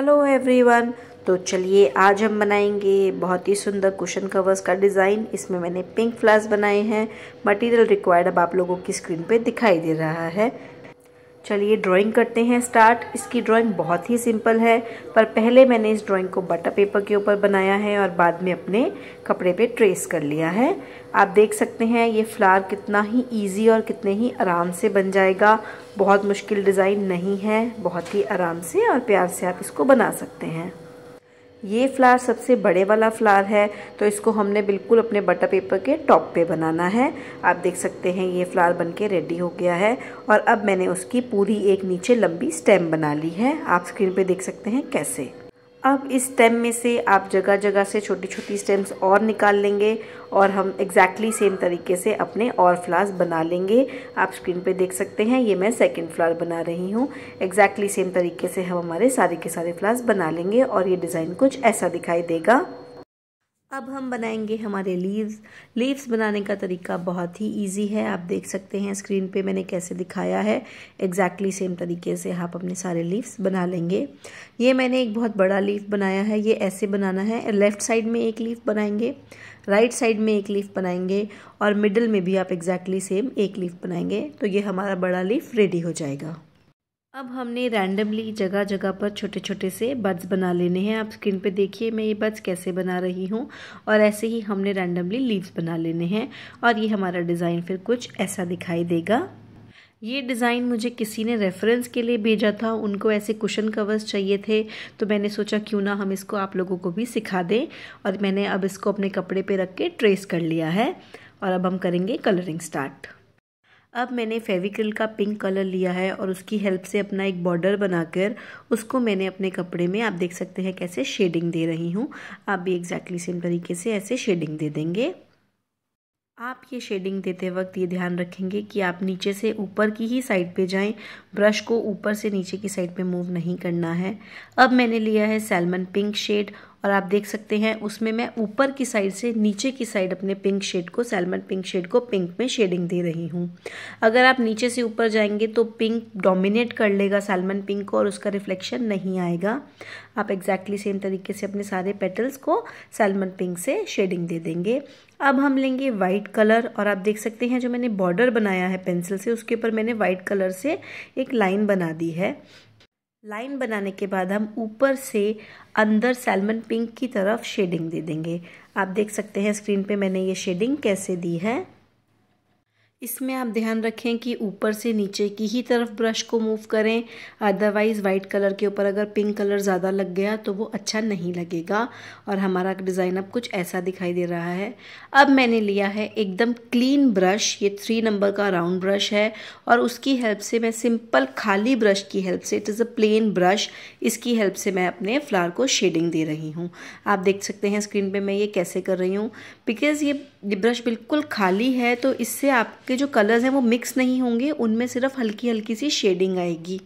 hello everyone तो चलिए आज हम बनाएंगे बहुत ही सुंदर कुशन कवर्स का डिज़ाइन इसमें मैंने पिंक फ्लावर्स बनाए हैं मटेरियल रिक्वायर्ड अब आप लोगों की स्क्रीन पे दिखाई दे रहा है चलिए ड्राइंग करते हैं स्टार्ट इसकी ड्राइंग बहुत ही सिंपल है पर पहले मैंने इस ड्राइंग को बटर पेपर के ऊपर बनाया है और बाद में अपने कपड़े पे ट्रेस कर लिया है आप देख सकते हैं ये फ्लावर कितना ही इजी और कितने ही आराम से बन जाएगा बहुत मुश्किल डिज़ाइन नहीं है बहुत ही आराम से और प्यार से आप इसको बना सकते हैं ये फ्लावर सबसे बड़े वाला फ्लावर है तो इसको हमने बिल्कुल अपने बटर पेपर के टॉप पे बनाना है आप देख सकते हैं ये फ्लावर बन के रेडी हो गया है और अब मैंने उसकी पूरी एक नीचे लंबी स्टेम बना ली है आप स्क्रीन पे देख सकते हैं कैसे अब इस स्टेम में से आप जगह जगह से छोटी छोटी स्टेम्स और निकाल लेंगे और हम एग्जैक्टली exactly सेम तरीके से अपने और फ्लावर्स बना लेंगे आप स्क्रीन पे देख सकते हैं ये मैं सेकंड फ्लावर बना रही हूँ एग्जैक्टली सेम तरीके से हम हमारे सारे के सारे फ्लावर्स बना लेंगे और ये डिज़ाइन कुछ ऐसा दिखाई देगा अब हम बनाएंगे हमारे लीव्स लीव्स बनाने का तरीका बहुत ही इजी है आप देख सकते हैं स्क्रीन पे मैंने कैसे दिखाया है एग्जैक्टली सेम तरीके से आप अपने सारे लीव्स बना लेंगे ये मैंने एक बहुत बड़ा लीफ बनाया है ये ऐसे बनाना है लेफ़्ट साइड में एक लीफ बनाएंगे राइट साइड में एक लीफ बनाएंगे और मिडल में भी आप एग्जैक्टली सेम एक लीफ बनाएंगे तो ये हमारा बड़ा लीफ रेडी हो जाएगा अब हमने रैंडमली जगह जगह पर छोटे छोटे से बड्स बना लेने हैं आप स्क्रीन पे देखिए मैं ये बड्स कैसे बना रही हूँ और ऐसे ही हमने रैंडमली लीव्स बना लेने हैं और ये हमारा डिज़ाइन फिर कुछ ऐसा दिखाई देगा ये डिज़ाइन मुझे किसी ने रेफरेंस के लिए भेजा था उनको ऐसे कुशन कवर्स चाहिए थे तो मैंने सोचा क्यों ना हम इसको आप लोगों को भी सिखा दें और मैंने अब इसको अपने कपड़े पर रख के ट्रेस कर लिया है और अब हम करेंगे कलरिंग स्टार्ट अब मैंने फेविक्रिल का पिंक कलर लिया है और उसकी हेल्प से अपना एक बॉर्डर बनाकर उसको मैंने अपने कपड़े में आप देख सकते हैं कैसे शेडिंग दे रही हूँ आप भी एग्जैक्टली सेम तरीके से ऐसे शेडिंग दे देंगे आप ये शेडिंग देते वक्त ये ध्यान रखेंगे कि आप नीचे से ऊपर की ही साइड पे जाएं ब्रश को ऊपर से नीचे की साइड पे मूव नहीं करना है अब मैंने लिया है सैलमन पिंक शेड और आप देख सकते हैं उसमें मैं ऊपर की साइड से नीचे की साइड अपने पिंक शेड को सैलमन पिंक शेड को पिंक में शेडिंग दे रही हूँ अगर आप नीचे से ऊपर जाएंगे तो पिंक डोमिनेट कर लेगा सैलमन पिंक को और उसका रिफ्लेक्शन नहीं आएगा आप एग्जैक्टली सेम तरीके से अपने सारे पेटल्स को सैलमन पिंक से शेडिंग दे देंगे अब हम लेंगे वाइट कलर और आप देख सकते हैं जो मैंने बॉर्डर बनाया है पेंसिल से उसके ऊपर मैंने वाइट कलर से एक लाइन बना दी है लाइन बनाने के बाद हम ऊपर से अंदर सैलमन पिंक की तरफ शेडिंग दे देंगे आप देख सकते हैं स्क्रीन पे मैंने ये शेडिंग कैसे दी है इसमें आप ध्यान रखें कि ऊपर से नीचे की ही तरफ ब्रश को मूव करें अदरवाइज़ वाइट कलर के ऊपर अगर पिंक कलर ज़्यादा लग गया तो वो अच्छा नहीं लगेगा और हमारा डिज़ाइन अब कुछ ऐसा दिखाई दे रहा है अब मैंने लिया है एकदम क्लीन ब्रश ये थ्री नंबर का राउंड ब्रश है और उसकी हेल्प से मैं सिंपल खाली ब्रश की हेल्प से it is a plain brush इसकी हेल्प से मैं अपने फ्लावर को शेडिंग दे रही हूँ आप देख सकते हैं स्क्रीन पर मैं ये कैसे कर रही हूँ बिकॉज़ ये ब्रश बिल्कुल खाली है तो इससे आप के जो कलर्स हैं वो मिक्स नहीं होंगे उनमें सिर्फ हल्की हल्की सी शेडिंग आएगी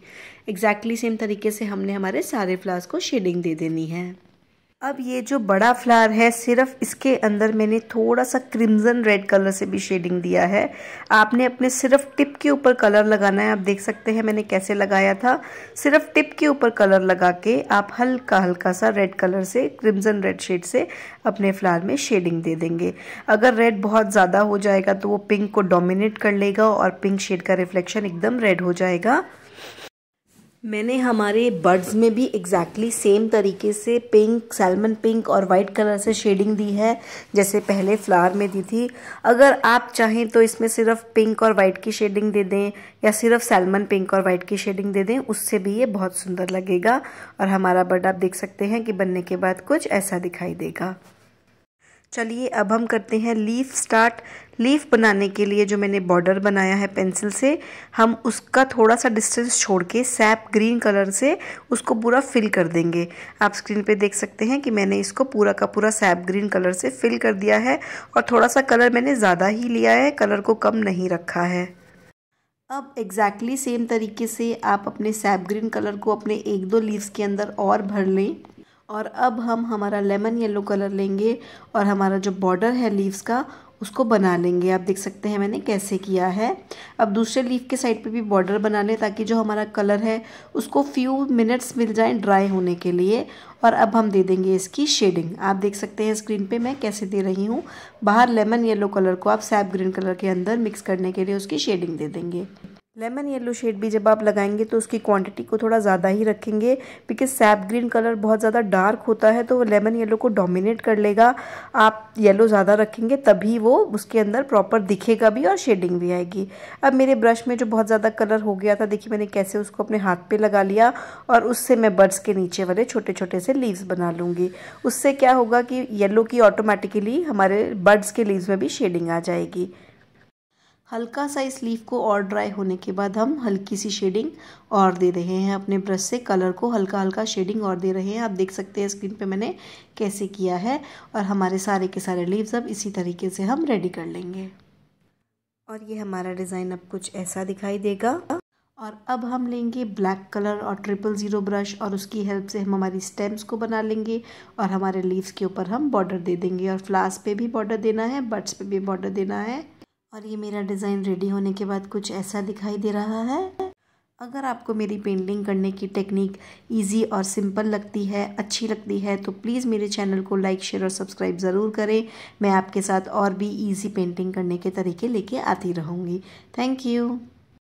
एग्जैक्टली exactly सेम तरीके से हमने हमारे सारे फ्लावर्स को शेडिंग दे देनी है अब ये जो बड़ा फ्लावर है सिर्फ इसके अंदर मैंने थोड़ा सा क्रिमजन रेड कलर से भी शेडिंग दिया है आपने अपने सिर्फ टिप के ऊपर कलर लगाना है आप देख सकते हैं मैंने कैसे लगाया था सिर्फ टिप के ऊपर कलर लगा के आप हल्का हल्का सा रेड कलर से क्रिमजन रेड शेड से अपने फ्लावर में शेडिंग दे देंगे अगर रेड बहुत ज़्यादा हो जाएगा तो वो पिंक को डोमिनेट कर लेगा और पिंक शेड का रिफ्लेक्शन एकदम रेड हो जाएगा मैंने हमारे बर्ड्स में भी एग्जैक्टली exactly सेम तरीके से पिंक सैलमन पिंक और वाइट कलर से शेडिंग दी है जैसे पहले फ्लावर में दी थी अगर आप चाहें तो इसमें सिर्फ पिंक और वाइट की शेडिंग दे दें या सिर्फ सैलमन पिंक और वाइट की शेडिंग दे दें उससे भी ये बहुत सुंदर लगेगा और हमारा बर्ड आप देख सकते हैं कि बनने के बाद कुछ ऐसा दिखाई देगा चलिए अब हम करते हैं लीफ स्टार्ट लीफ बनाने के लिए जो मैंने बॉर्डर बनाया है पेंसिल से हम उसका थोड़ा सा डिस्टेंस छोड़ के सैप ग्रीन कलर से उसको पूरा फिल कर देंगे आप स्क्रीन पे देख सकते हैं कि मैंने इसको पूरा का पूरा सैप ग्रीन कलर से फिल कर दिया है और थोड़ा सा कलर मैंने ज़्यादा ही लिया है कलर को कम नहीं रखा है अब एग्जैक्टली exactly सेम तरीके से आप अपने सैप ग्रीन कलर को अपने एक दो लीव्स के अंदर और भर लें और अब हम हमारा लेमन येलो कलर लेंगे और हमारा जो बॉर्डर है लीव्स का उसको बना लेंगे आप देख सकते हैं मैंने कैसे किया है अब दूसरे लीफ के साइड पे भी बॉर्डर बना लें ताकि जो हमारा कलर है उसको फ्यू मिनट्स मिल जाए ड्राई होने के लिए और अब हम दे देंगे इसकी शेडिंग आप देख सकते हैं स्क्रीन पे मैं कैसे दे रही हूँ बाहर लेमन येलो कलर को आप सैप ग्रीन कलर के अंदर मिक्स करने के लिए उसकी शेडिंग दे देंगे लेमन येलो शेड भी जब आप लगाएंगे तो उसकी क्वांटिटी को थोड़ा ज़्यादा ही रखेंगे बिकॉज सैप ग्रीन कलर बहुत ज़्यादा डार्क होता है तो वो लेमन येलो को डोमिनेट कर लेगा आप येलो ज़्यादा रखेंगे तभी वो उसके अंदर प्रॉपर दिखेगा भी और शेडिंग भी आएगी अब मेरे ब्रश में जो बहुत ज़्यादा कलर हो गया था देखिए मैंने कैसे उसको अपने हाथ पर लगा लिया और उससे मैं बर्ड्स के नीचे वाले छोटे छोटे से लीव्स बना लूँगी उससे क्या होगा कि येलो की ऑटोमेटिकली हमारे बर्ड्स के लीव्स में भी शेडिंग आ जाएगी हल्का सा इस लीफ को और ड्राई होने के बाद हम हल्की सी शेडिंग और दे रहे हैं अपने ब्रश से कलर को हल्का हल्का शेडिंग और दे रहे हैं आप देख सकते हैं स्क्रीन पे मैंने कैसे किया है और हमारे सारे के सारे लीव्स अब इसी तरीके से हम रेडी कर लेंगे और ये हमारा डिज़ाइन अब कुछ ऐसा दिखाई देगा और अब हम लेंगे ब्लैक कलर और ट्रिपल ज़ीरो ब्रश और उसकी हेल्प से हम हमारी स्टेम्स को बना लेंगे और हमारे लीव्स के ऊपर हम बॉर्डर दे देंगे और फ्लास पे भी बॉर्डर देना है बट्स पे भी बॉर्डर देना है और ये मेरा डिज़ाइन रेडी होने के बाद कुछ ऐसा दिखाई दे रहा है अगर आपको मेरी पेंटिंग करने की टेक्निक इजी और सिंपल लगती है अच्छी लगती है तो प्लीज़ मेरे चैनल को लाइक शेयर और सब्सक्राइब ज़रूर करें मैं आपके साथ और भी इजी पेंटिंग करने के तरीके लेके आती रहूँगी थैंक यू